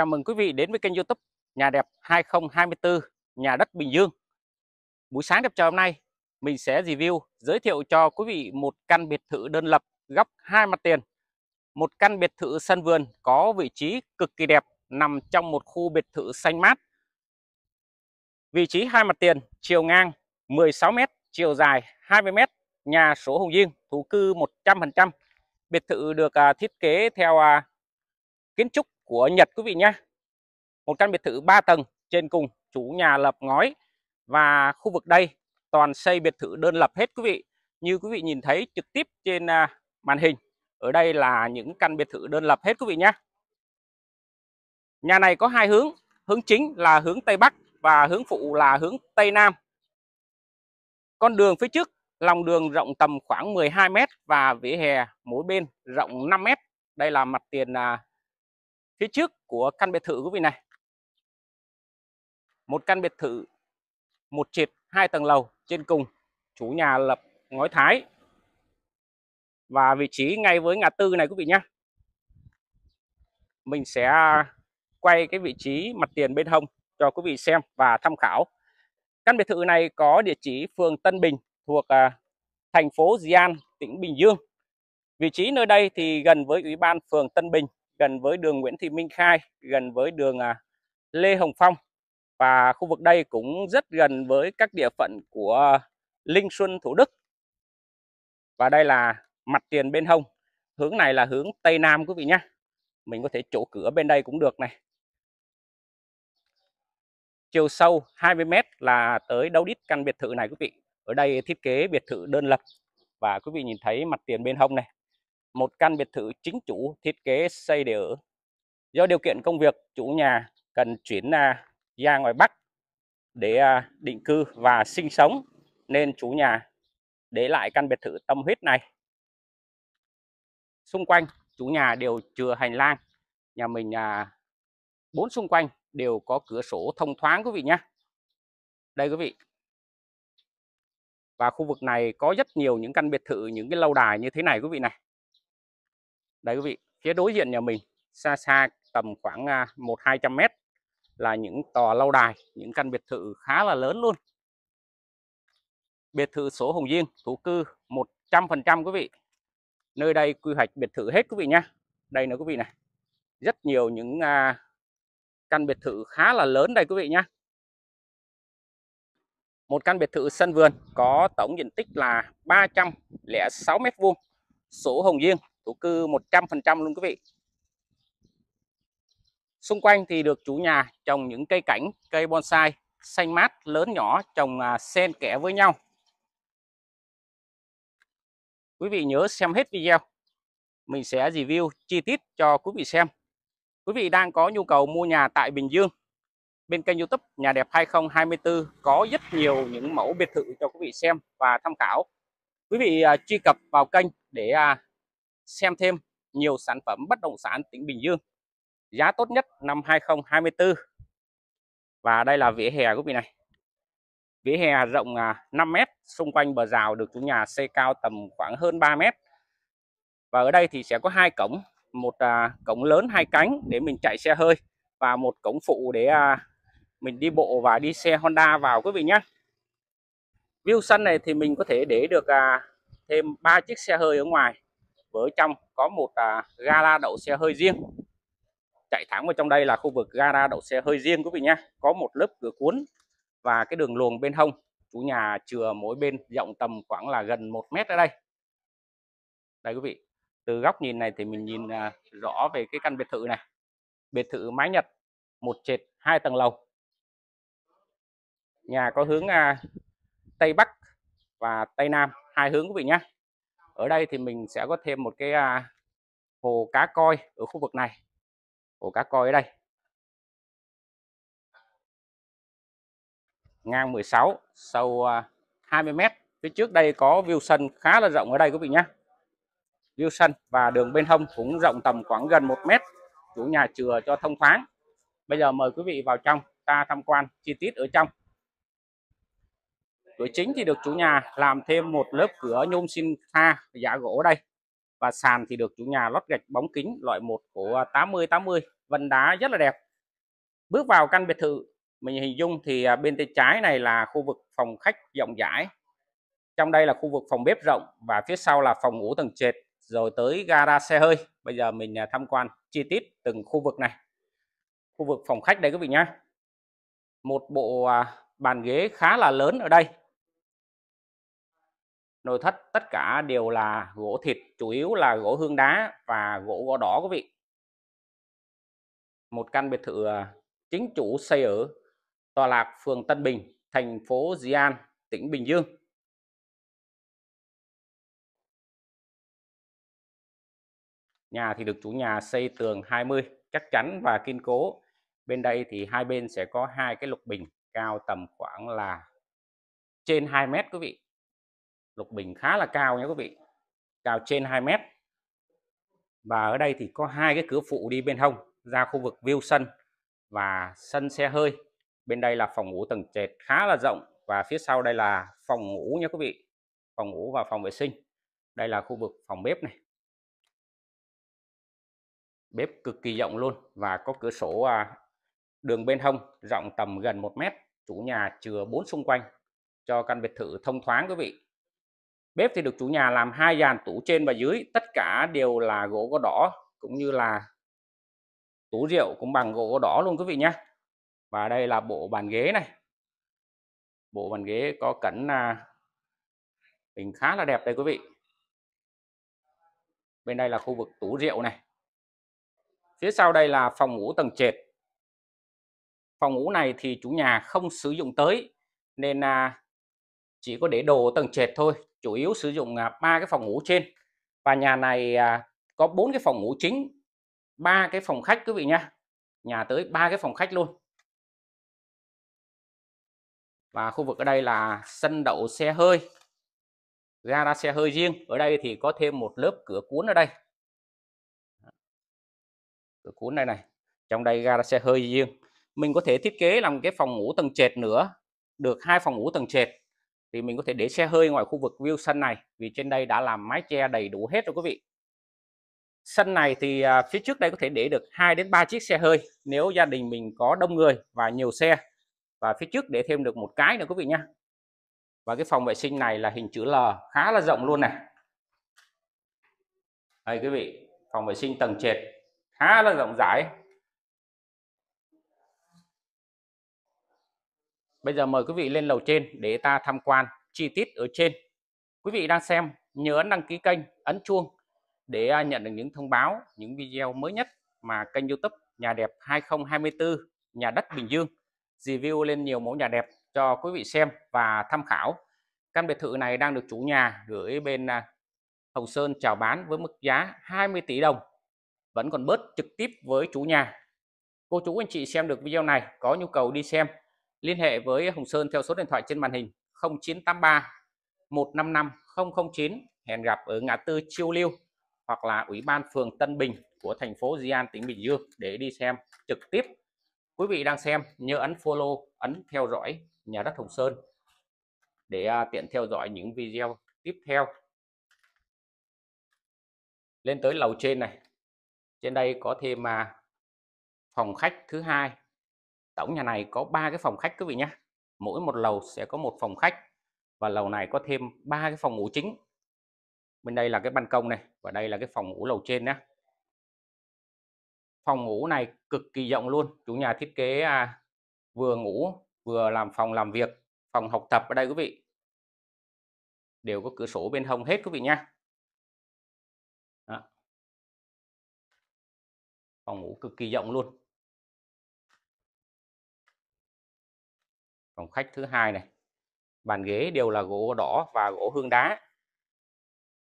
Chào mừng quý vị đến với kênh youtube Nhà đẹp 2024 Nhà đất Bình Dương Buổi sáng đẹp trời hôm nay Mình sẽ review giới thiệu cho quý vị một căn biệt thự đơn lập góc hai mặt tiền Một căn biệt thự sân vườn có vị trí cực kỳ đẹp Nằm trong một khu biệt thự xanh mát Vị trí hai mặt tiền chiều ngang 16m Chiều dài 20m Nhà số Hồng Diên thổ cư 100% Biệt thự được à, thiết kế theo à, kiến trúc của Nhật quý vị nhé. Một căn biệt thự 3 tầng trên cùng chủ nhà lập ngói và khu vực đây toàn xây biệt thự đơn lập hết quý vị. Như quý vị nhìn thấy trực tiếp trên à, màn hình. Ở đây là những căn biệt thự đơn lập hết quý vị nhé. Nhà này có hai hướng, hướng chính là hướng Tây Bắc và hướng phụ là hướng Tây Nam. Con đường phía trước, lòng đường rộng tầm khoảng 12 m và vỉa hè mỗi bên rộng 5 m. Đây là mặt tiền à, phía trước của căn biệt thự quý vị này một căn biệt thự một trệt hai tầng lầu trên cùng chủ nhà lập ngói thái và vị trí ngay với ngã tư này quý vị nhé mình sẽ quay cái vị trí mặt tiền bên hông cho quý vị xem và tham khảo căn biệt thự này có địa chỉ phường Tân Bình thuộc à, thành phố Di An tỉnh Bình Dương vị trí nơi đây thì gần với ủy ban phường Tân Bình gần với đường Nguyễn Thị Minh Khai, gần với đường à, Lê Hồng Phong và khu vực đây cũng rất gần với các địa phận của Linh Xuân Thủ Đức. Và đây là mặt tiền bên hông, hướng này là hướng Tây Nam quý vị nhé. Mình có thể chỗ cửa bên đây cũng được này. Chiều sâu 20m là tới đấu đít căn biệt thự này quý vị. Ở đây thiết kế biệt thự đơn lập và quý vị nhìn thấy mặt tiền bên hông này một căn biệt thự chính chủ thiết kế xây để ở. Do điều kiện công việc, chủ nhà cần chuyển ra ngoài Bắc để à, định cư và sinh sống nên chủ nhà để lại căn biệt thự tâm huyết này. Xung quanh chủ nhà đều chừa hành lang. Nhà mình à, bốn xung quanh đều có cửa sổ thông thoáng quý vị nhé. Đây quý vị. Và khu vực này có rất nhiều những căn biệt thự, những cái lâu đài như thế này quý vị này. Đấy quý vị, phía đối diện nhà mình xa xa tầm khoảng à, một hai trăm mét là những tòa lâu đài, những căn biệt thự khá là lớn luôn. Biệt thự số Hồng Diên, thú cư 100% quý vị. Nơi đây quy hoạch biệt thự hết quý vị nhé. Đây nữa quý vị này. Rất nhiều những à, căn biệt thự khá là lớn đây quý vị nhé. Một căn biệt thự sân vườn có tổng diện tích là 306 m2, số Hồng Diên, thổ cư 100% luôn quý vị xung quanh thì được chủ nhà trồng những cây cảnh cây bonsai xanh mát lớn nhỏ trồng à, xen kẽ với nhau quý vị nhớ xem hết video mình sẽ review chi tiết cho quý vị xem quý vị đang có nhu cầu mua nhà tại Bình Dương bên kênh YouTube Nhà đẹp 2024 có rất nhiều những mẫu biệt thự cho quý vị xem và tham khảo. Quý vị à, truy cập vào kênh để à, xem thêm nhiều sản phẩm bất động sản tỉnh Bình Dương giá tốt nhất năm 2024 và đây là vỉa hè của vị này vỉa hè rộng 5 à, m xung quanh bờ rào được chủ nhà xây cao tầm khoảng hơn 3 m và ở đây thì sẽ có hai cổng một à, cổng lớn hai cánh để mình chạy xe hơi và một cổng phụ để à, mình đi bộ và đi xe Honda vào quý vị nhé view sân này thì mình có thể để được thêm ba chiếc xe hơi ở ngoài với trong có một à, gara đậu xe hơi riêng chạy thẳng vào trong đây là khu vực gara đậu xe hơi riêng quý vị nhé có một lớp cửa cuốn và cái đường luồng bên hông chủ nhà chừa mỗi bên rộng tầm khoảng là gần một mét ở đây đây quý vị từ góc nhìn này thì mình nhìn à, rõ về cái căn biệt thự này biệt thự mái nhật một trệt hai tầng lầu nhà có hướng à, tây bắc và tây nam hai hướng quý vị nhé ở đây thì mình sẽ có thêm một cái à, hồ cá coi ở khu vực này hồ cá coi ở đây ngang 16 sâu 20 à, m phía trước đây có view sân khá là rộng ở đây quý vị nhé view sân và đường bên hông cũng rộng tầm khoảng gần 1 mét chủ nhà chừa cho thông thoáng bây giờ mời quý vị vào trong ta tham quan chi tiết ở trong cửa chính thì được chủ nhà làm thêm một lớp cửa nhôm sinh tha giá gỗ đây và sàn thì được chủ nhà lót gạch bóng kính loại một của 80 80 vân đá rất là đẹp bước vào căn biệt thự mình hình dung thì à, bên tay trái này là khu vực phòng khách rộng rãi trong đây là khu vực phòng bếp rộng và phía sau là phòng ngủ tầng trệt rồi tới gara xe hơi bây giờ mình à, tham quan chi tiết từng khu vực này khu vực phòng khách đây quý vị nhé một bộ à, bàn ghế khá là lớn ở đây nội thất tất cả đều là gỗ thịt chủ yếu là gỗ hương đá và gỗ gõ đỏ quý vị một căn biệt thự à, chính chủ xây ở tòa lạc phường Tân Bình thành phố Di An tỉnh Bình Dương nhà thì được chủ nhà xây tường 20 chắc chắn và kiên cố bên đây thì hai bên sẽ có hai cái lục bình cao tầm khoảng là trên 2 mét quý vị lục bình khá là cao nhé quý vị cao trên 2 mét và ở đây thì có hai cái cửa phụ đi bên hông ra khu vực view sân và sân xe hơi bên đây là phòng ngủ tầng trệt khá là rộng và phía sau đây là phòng ngủ nhé quý vị phòng ngủ và phòng vệ sinh đây là khu vực phòng bếp này bếp cực kỳ rộng luôn và có cửa sổ à, đường bên hông rộng tầm gần 1 mét chủ nhà chừa bốn xung quanh cho căn biệt thự thông thoáng quý vị bếp thì được chủ nhà làm hai dàn tủ trên và dưới tất cả đều là gỗ có đỏ cũng như là tủ rượu cũng bằng gỗ có đỏ luôn quý vị nhé và đây là bộ bàn ghế này bộ bàn ghế có cẩn à, hình khá là đẹp đây quý vị bên đây là khu vực tủ rượu này phía sau đây là phòng ngủ tầng trệt phòng ngủ này thì chủ nhà không sử dụng tới nên à, chỉ có để đồ tầng trệt thôi chủ yếu sử dụng à, ba cái phòng ngủ trên và nhà này à, có bốn cái phòng ngủ chính ba cái phòng khách quý vị nhá nhà tới ba cái phòng khách luôn và khu vực ở đây là sân đậu xe hơi gara xe hơi riêng ở đây thì có thêm một lớp cửa cuốn ở đây cửa cuốn đây này trong đây gara xe hơi riêng mình có thể thiết kế làm cái phòng ngủ tầng trệt nữa được hai phòng ngủ tầng trệt thì mình có thể để xe hơi ngoài khu vực view sân này vì trên đây đã làm mái che đầy đủ hết rồi quý vị sân này thì à, phía trước đây có thể để được 2 đến 3 chiếc xe hơi nếu gia đình mình có đông người và nhiều xe và phía trước để thêm được một cái nữa quý vị nhé và cái phòng vệ sinh này là hình chữ L khá là rộng luôn này đây quý vị phòng vệ sinh tầng trệt khá là rộng rãi Bây giờ mời quý vị lên lầu trên để ta tham quan chi tiết ở trên. Quý vị đang xem nhớ ấn đăng ký kênh, ấn chuông để à, nhận được những thông báo, những video mới nhất mà kênh YouTube Nhà đẹp 2024 Nhà đất Bình Dương review lên nhiều mẫu nhà đẹp cho quý vị xem và tham khảo. Căn biệt thự này đang được chủ nhà gửi bên à, Hồng Sơn chào bán với mức giá 20 tỷ đồng. Vẫn còn bớt trực tiếp với chủ nhà. Cô chú anh chị xem được video này có nhu cầu đi xem liên hệ với Hồng Sơn theo số điện thoại trên màn hình 0983 155 009 hẹn gặp ở ngã tư Chiêu Lưu hoặc là Ủy ban phường Tân Bình của thành phố Di An tỉnh Bình Dương để đi xem trực tiếp. Quý vị đang xem nhớ ấn follow, ấn theo dõi nhà đất Hồng Sơn để à, tiện theo dõi những video tiếp theo. Lên tới lầu trên này. Trên đây có thêm mà phòng khách thứ hai tổng nhà này có ba cái phòng khách quý vị nhé mỗi một lầu sẽ có một phòng khách và lầu này có thêm ba cái phòng ngủ chính bên đây là cái ban công này và đây là cái phòng ngủ lầu trên nhé phòng ngủ này cực kỳ rộng luôn chủ nhà thiết kế à, vừa ngủ vừa làm phòng làm việc phòng học tập ở đây quý vị đều có cửa sổ bên hông hết quý vị nha phòng ngủ cực kỳ rộng luôn phòng khách thứ hai này bàn ghế đều là gỗ đỏ và gỗ hương đá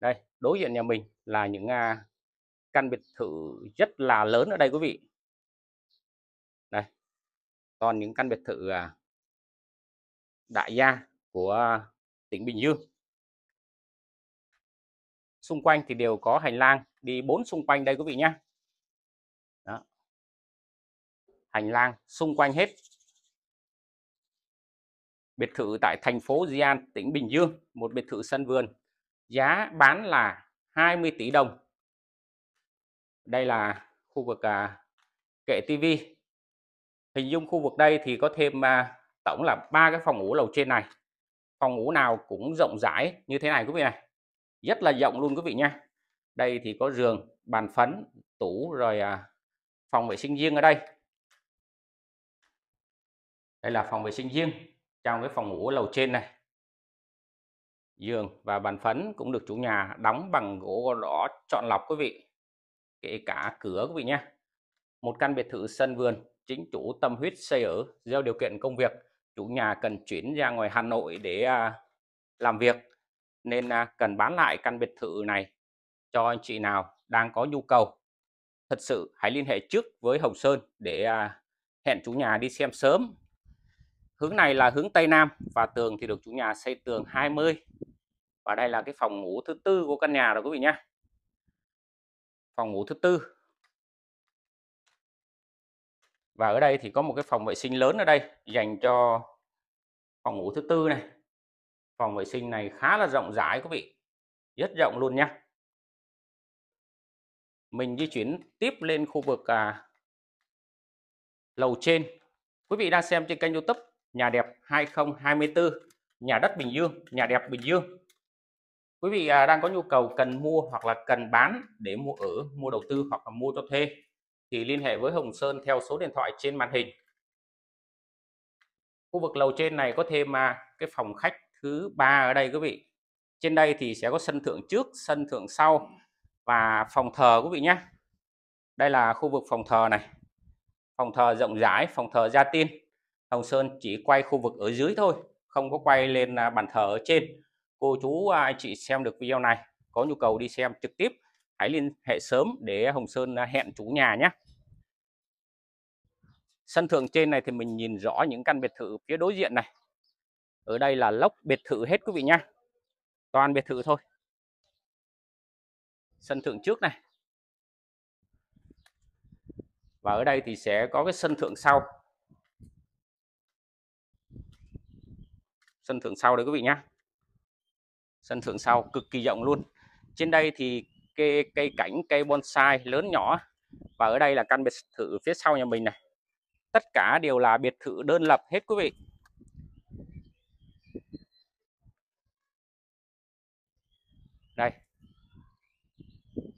đây đối diện nhà mình là những à, căn biệt thự rất là lớn ở đây quý vị đây toàn những căn biệt thự à, đại gia của tỉnh Bình Dương xung quanh thì đều có hành lang đi bốn xung quanh đây quý vị nhé hành lang xung quanh hết biệt thự tại thành phố Di An, tỉnh Bình Dương, một biệt thự sân vườn, giá bán là 20 tỷ đồng. Đây là khu vực à, kệ tivi. Hình dung khu vực đây thì có thêm à, tổng là ba cái phòng ngủ lầu trên này. Phòng ngủ nào cũng rộng rãi như thế này quý vị này. Rất là rộng luôn quý vị nha. Đây thì có giường, bàn phấn, tủ rồi à, phòng vệ sinh riêng ở đây. Đây là phòng vệ sinh riêng trong cái phòng ngủ ở lầu trên này giường và bàn phấn cũng được chủ nhà đóng bằng gỗ đỏ chọn lọc quý vị kể cả cửa quý vị nhé một căn biệt thự sân vườn chính chủ tâm huyết xây ở do điều kiện công việc chủ nhà cần chuyển ra ngoài Hà Nội để à, làm việc nên à, cần bán lại căn biệt thự này cho anh chị nào đang có nhu cầu thật sự hãy liên hệ trước với Hồng Sơn để à, hẹn chủ nhà đi xem sớm Hướng này là hướng Tây Nam và tường thì được chủ nhà xây tường 20. Và đây là cái phòng ngủ thứ tư của căn nhà rồi quý vị nhé. Phòng ngủ thứ tư. Và ở đây thì có một cái phòng vệ sinh lớn ở đây dành cho phòng ngủ thứ tư này. Phòng vệ sinh này khá là rộng rãi quý vị. Rất rộng luôn nha. Mình di chuyển tiếp lên khu vực à, lầu trên. Quý vị đang xem trên kênh youtube nhà đẹp 2024 nhà đất Bình Dương nhà đẹp Bình Dương quý vị à, đang có nhu cầu cần mua hoặc là cần bán để mua ở mua đầu tư hoặc là mua cho thuê thì liên hệ với Hồng Sơn theo số điện thoại trên màn hình khu vực lầu trên này có thêm mà cái phòng khách thứ ba ở đây quý vị trên đây thì sẽ có sân thượng trước sân thượng sau và phòng thờ quý vị nhé đây là khu vực phòng thờ này phòng thờ rộng rãi phòng thờ gia tiên Hồng Sơn chỉ quay khu vực ở dưới thôi không có quay lên à, bàn thờ ở trên cô chú à, anh chị xem được video này có nhu cầu đi xem trực tiếp hãy liên hệ sớm để Hồng Sơn à, hẹn chủ nhà nhé sân thượng trên này thì mình nhìn rõ những căn biệt thự phía đối diện này ở đây là lốc biệt thự hết quý vị nhé toàn biệt thự thôi sân thượng trước này và ở đây thì sẽ có cái sân thượng sau sân thượng sau đấy quý vị nhá sân thượng sau cực kỳ rộng luôn trên đây thì cây cây cảnh cây bonsai lớn nhỏ và ở đây là căn biệt thự phía sau nhà mình này tất cả đều là biệt thự đơn lập hết quý vị đây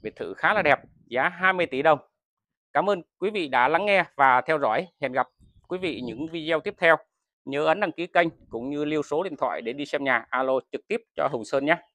biệt thự khá là đẹp giá 20 tỷ đồng Cảm ơn quý vị đã lắng nghe và theo dõi. Hẹn gặp quý vị những video tiếp theo nhớ ấn đăng ký kênh cũng như lưu số điện thoại để đi xem nhà alo trực tiếp cho Hùng Sơn nhé